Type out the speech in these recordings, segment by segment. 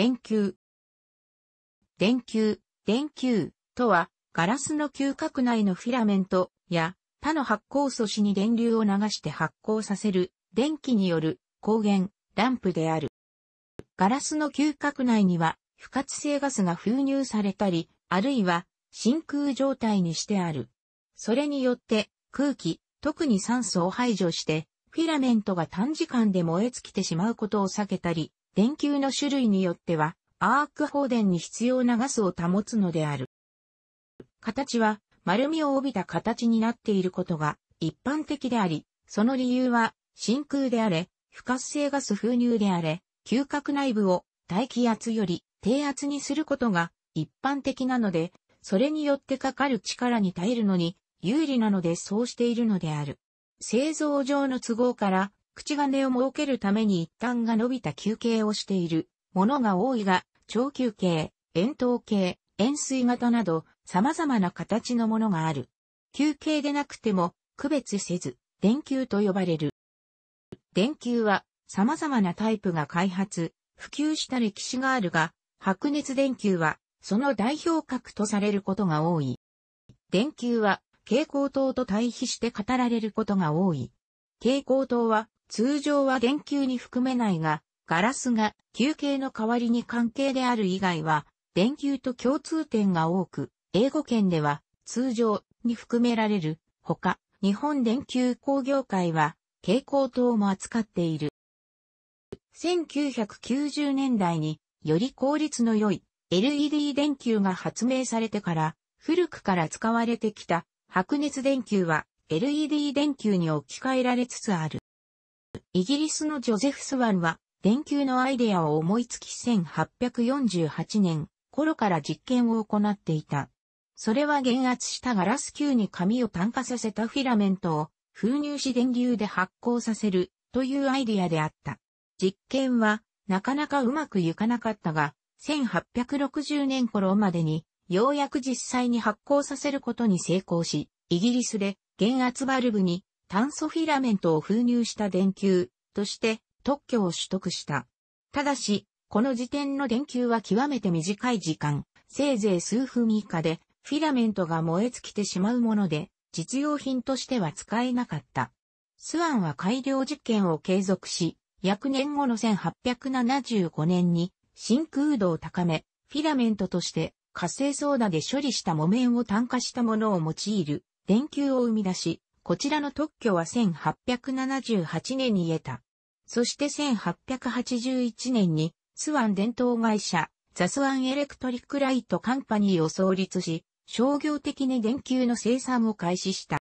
電球。電球、電球とは、ガラスの嗅覚内のフィラメントや他の発光素子に電流を流して発光させる電気による光源、ランプである。ガラスの嗅覚内には不活性ガスが封入されたり、あるいは真空状態にしてある。それによって空気、特に酸素を排除して、フィラメントが短時間で燃え尽きてしまうことを避けたり、電球の種類によっては、アーク放電に必要なガスを保つのである。形は丸みを帯びた形になっていることが一般的であり、その理由は真空であれ、不活性ガス封入であれ、嗅覚内部を大気圧より低圧にすることが一般的なので、それによってかかる力に耐えるのに有利なのでそうしているのである。製造上の都合から口金を設けるために一旦が伸びた休憩をしているものが多いが、長球形、円筒形、円錐型など様々な形のものがある。球形でなくても区別せず、電球と呼ばれる。電球は様々なタイプが開発、普及した歴史があるが、白熱電球はその代表格とされることが多い。電球は蛍光灯と対比して語られることが多い。蛍光灯は通常は電球に含めないが、ガラスが球形の代わりに関係である以外は、電球と共通点が多く、英語圏では通常に含められるほか、日本電球工業会は蛍光灯も扱っている。1990年代により効率の良い LED 電球が発明されてから古くから使われてきた白熱電球は LED 電球に置き換えられつつある。イギリスのジョゼフ・スワンは、電球のアイデアを思いつき1848年頃から実験を行っていた。それは減圧したガラス球に紙を炭化させたフィラメントを封入し電流で発光させるというアイデアであった。実験はなかなかうまくいかなかったが、1860年頃までにようやく実際に発光させることに成功し、イギリスで減圧バルブに炭素フィラメントを封入した電球として特許を取得した。ただし、この時点の電球は極めて短い時間、せいぜい数分以下で、フィラメントが燃え尽きてしまうもので、実用品としては使えなかった。スワンは改良実験を継続し、約年後の1875年に真空度を高め、フィラメントとして火星ソーダで処理した木綿を炭化したものを用いる電球を生み出し、こちらの特許は1878年に得た。そして1881年に、スワン伝統会社、ザスワンエレクトリックライトカンパニーを創立し、商業的に電球の生産を開始した。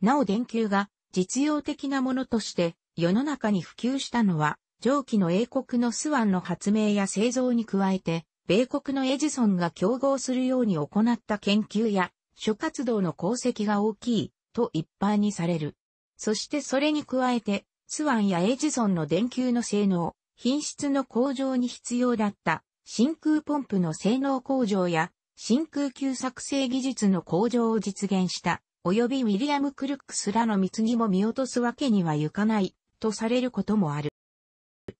なお電球が実用的なものとして世の中に普及したのは、上記の英国のスワンの発明や製造に加えて、米国のエジソンが競合するように行った研究や、諸活動の功績が大きいと一般にされる。そしてそれに加えて、スワンやエジソンの電球の性能、品質の向上に必要だった真空ポンプの性能向上や真空球作成技術の向上を実現した及びウィリアム・クルックスらの貢ぎも見落とすわけにはいかない、とされることもある。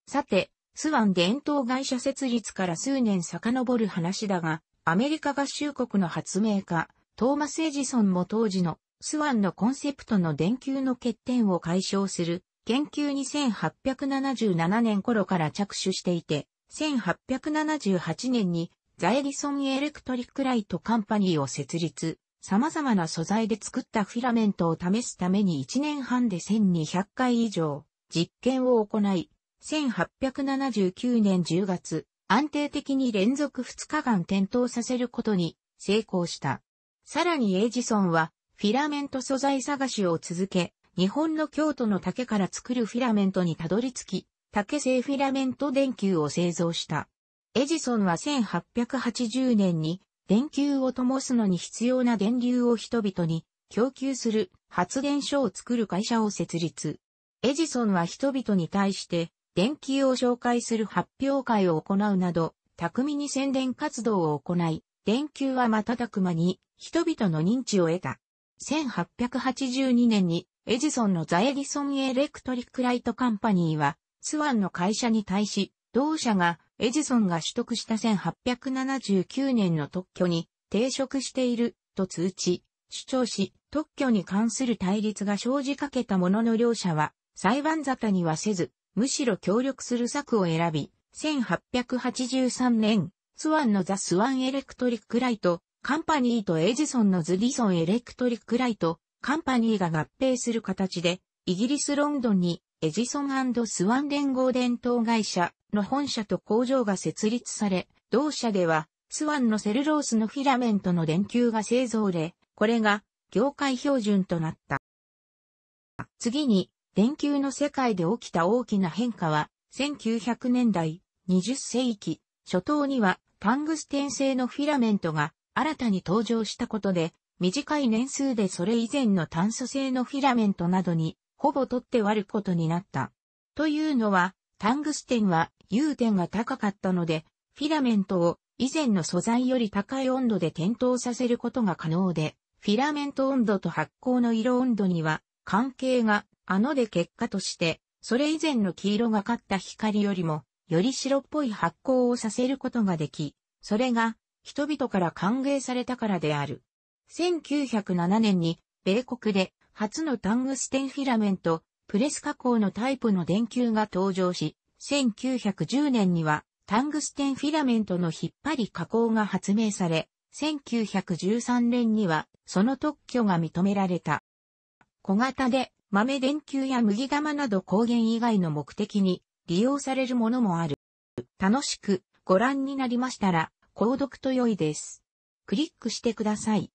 さて、スワン伝統会社設立から数年遡る話だが、アメリカ合衆国の発明家、トーマス・エジソンも当時のスワンのコンセプトの電球の欠点を解消する研究に1877年頃から着手していて、1878年にザエリソンエレクトリックライトカンパニーを設立、様々な素材で作ったフィラメントを試すために1年半で1200回以上実験を行い、1879年10月、安定的に連続2日間点灯させることに成功した。さらにエジソンはフィラメント素材探しを続け、日本の京都の竹から作るフィラメントにたどり着き、竹製フィラメント電球を製造した。エジソンは1880年に電球を灯すのに必要な電流を人々に供給する発電所を作る会社を設立。エジソンは人々に対して電球を紹介する発表会を行うなど、巧みに宣伝活動を行い、電球は瞬く間に人々の認知を得た。1882年にエジソンのザエィソンエレクトリックライトカンパニーはスワンの会社に対し同社がエジソンが取得した1879年の特許に抵触していると通知、主張し特許に関する対立が生じかけたものの両者は裁判沙汰にはせずむしろ協力する策を選び1883年スワンのザ・スワンエレクトリックライトカンパニーとエジソンのズディソンエレクトリックライト、カンパニーが合併する形で、イギリスロンドンにエジソンスワン連合伝統会社の本社と工場が設立され、同社ではスワンのセルロースのフィラメントの電球が製造で、これが業界標準となった。次に、電球の世界で起きた大きな変化は、1900年代、20世紀、初頭にはタングステン製のフィラメントが新たに登場したことで、短い年数でそれ以前の炭素性のフィラメントなどに、ほぼ取って割ることになった。というのは、タングステンは融点が高かったので、フィラメントを以前の素材より高い温度で点灯させることが可能で、フィラメント温度と発光の色温度には関係があので結果として、それ以前の黄色がかった光よりも、より白っぽい発光をさせることができ、それが人々から歓迎されたからである。1907年に、米国で初のタングステンフィラメント、プレス加工のタイプの電球が登場し、1910年にはタングステンフィラメントの引っ張り加工が発明され、1913年にはその特許が認められた。小型で豆電球や麦玉など光源以外の目的に利用されるものもある。楽しくご覧になりましたら、購読と良いです。クリックしてください。